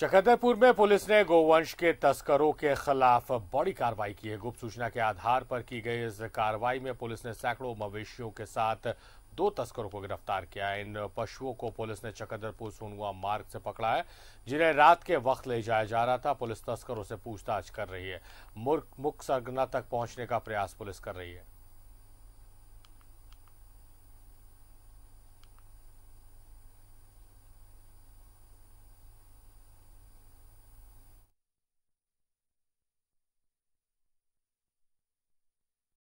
चकदरपुर में पुलिस ने गोवंश के तस्करों के खिलाफ बड़ी कार्रवाई की है गुप्त सूचना के आधार पर की गई इस कार्रवाई में पुलिस ने सैकड़ों मवेशियों के साथ दो तस्करों को गिरफ्तार किया इन पशुओं को पुलिस ने चकदरपुर सोनुआ मार्ग से पकड़ा है जिन्हें रात के वक्त ले जाया जा रहा था पुलिस तस्करों से पूछताछ कर रही है मुख सरगना तक पहुंचने का प्रयास पुलिस कर रही है